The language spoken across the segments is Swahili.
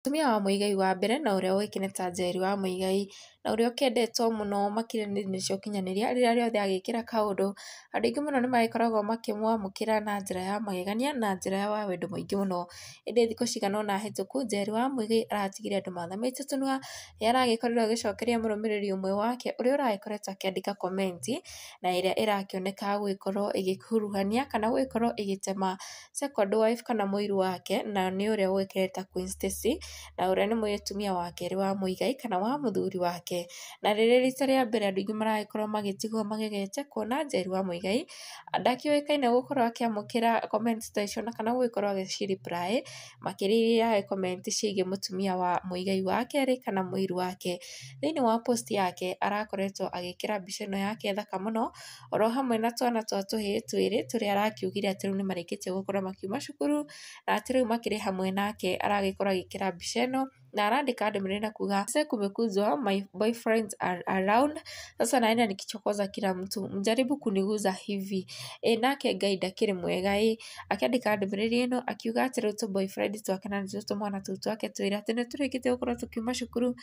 Mũtumia wa Mũigai wa mbere na ũrĩa ũĩkaine ta Njeri wa Mũigai, na ũrĩa ũkendetwo mũno makinya-inĩ cia ũkinyanĩria rĩrĩa rĩothe agĩkĩra kaũndũ, andũ aingĩ mũno nĩmagĩkoragwo makĩmwamũkĩra na njĩra ya magegania na njĩra ya wendo mũingĩ mũno. Ĩndĩ thikũ cigana ũna hĩtũku, Njeri wa Mũigai aratigire andũ mathamĩte tũnua, nĩarakorirwo agĩcokeria mũrũmĩrĩri ũmwe wake ũrĩa ũragĩkoretwo akĩandĩka komenti, na ĩrĩa ĩrakĩoneka gũgĩkorwo ĩgĩkuruhania kana gũgĩkorwo ĩgĩtema second wife kana mũirũ wake, na nĩ ũrĩa ũĩkaine ta Queen Stacy, na ũrĩa nĩ mũtumia wa kerĩ wa mũigai kana wa mũthuri wake. Na rĩrĩ riita rĩa mbere andũ aingĩ maragĩkorwo magĩtigwo magegete kuona Njeri wa Mũigai ndakĩũĩkaine gũkorwo akĩamũkĩra comment ta icio na kana gũgĩkorwo agĩci reply makĩria ya comment ciĩgiĩ mũtumia wa mũigai wa kerĩ kana mũiru wake. Thĩiniĩ wa post yake arakoretwo agĩkĩra mbica no yake thaka mũno oro hamwe na twana twa tũhĩĩ twĩrĩ tũrĩa arakiugire atĩ rĩu nĩ marĩkĩtie gũkorwo makiuma cukuru na atĩ rĩu makĩrĩ hamwe nake aragĩkorwo agĩkĩra Μπιχένο na arandika ndũmĩrĩri na kuuga se kumekuzwa my boyfriends are around sasa naenda nikichokoza kila mtu mjaribu kuniguza hivi e, nake ngai ndakĩrĩ mwega ĩ eh. akĩandĩka ndũmĩrĩri ĩno akiuga atĩrĩu tũ boyfriend twake na nĩtuo tũmwana tũu twake twĩrĩ atĩ nĩtũrĩkĩtie gũkorwo tũkiuma cukuru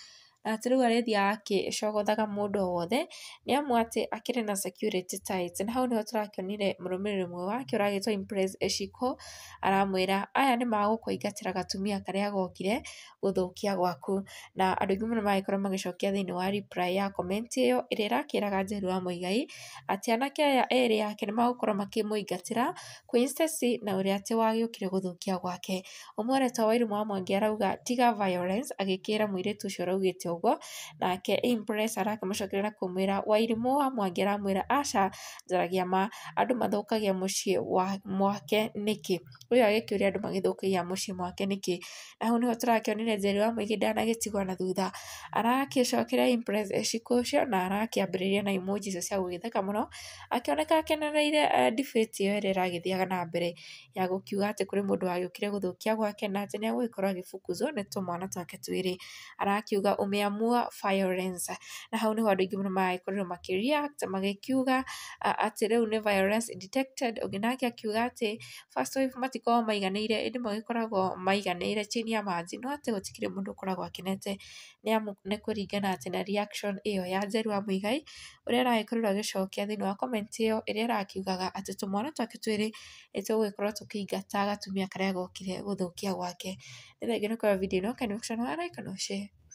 na atĩ rĩu arĩthiaga akĩcogothaga mũndũ o wothe ni amu atĩ akĩrĩ na security tight na hau nĩho tũrakĩonire mũrũmĩrĩri ũmwe wake ũragĩtwo Impress Eshiko aramwĩra aya nĩ magũkũingatĩra gatumia karĩa gokire gũthũkia gũcokia gwaku na andũ aingĩ mũno magĩkorwo magĩcokia thĩinĩ wa reply ya comment ĩyo ĩrĩa ĩrakĩraga Njeri wa Muigai atĩ anake aya erĩ ake nĩmagũkorwo makĩmũingatĩra Queen instance na ũrĩa atĩ wagĩũkire gũthũkia gwake. Ũmweretwo Wairimũ wa Mwangi arauga tiga violence agĩkĩra mũirĩtu ũcio ũraugĩte ũguo nake Impress arakĩmũcokeria na kũmwĩra Wairimũ wa Mwangi aramwĩra aca njaragia ma andũ mathũkagia mũciĩ wa mwake nĩkĩ ũyũ agĩkĩũria andũ magĩthũkagia mũciĩ mwake nĩkĩ. Na hau nĩho tũrakĩonire Njeri wa Mũingĩ ndanagĩtigwo na thutha, aragĩcokera Impress Shiko eh, ũcio na arakĩambĩrĩria na emoji icio cia gũgĩtheka mũno, akĩoneka akenereire eh, debate ĩyo ĩrĩa ĩragĩthiaga na mbere ya gũkiuga atĩ kũrĩ mũndũ wagĩũkire gũthũkia gwake na atĩ nĩegũgĩkorwo agĩbunguzwo nĩ tũmwana twake twĩrĩ. Arakiuga ũmeamua violence na hau nĩho andũ aingĩ mũno maragĩkorirwo makĩ react magĩkiuga atĩ rĩu nĩ violence detected ũngĩ nake akiuga atĩ First Wave mati matikoragwo maiganĩire ĩndĩ magĩkoragwo maiganĩire chini ya maji no atĩ gũtikĩrĩ mũndũ ũkoragwo akenete nĩamu nĩ kũringana atĩ na reaction ĩyo ya Njeru wa Muigai ũrĩa aragĩkorirwo agĩcokia thĩinĩ wa comment ĩyo ĩrĩa ĩrakiugaga atĩ tũmwana twake twĩrĩ nĩtũgũgĩkorwo tũkĩingata gatumia karĩa gokire gũthũkia gwake. Nĩ thengiũ nĩ kũrora video ĩno, ũkaniũkĩcora na like na ũcere.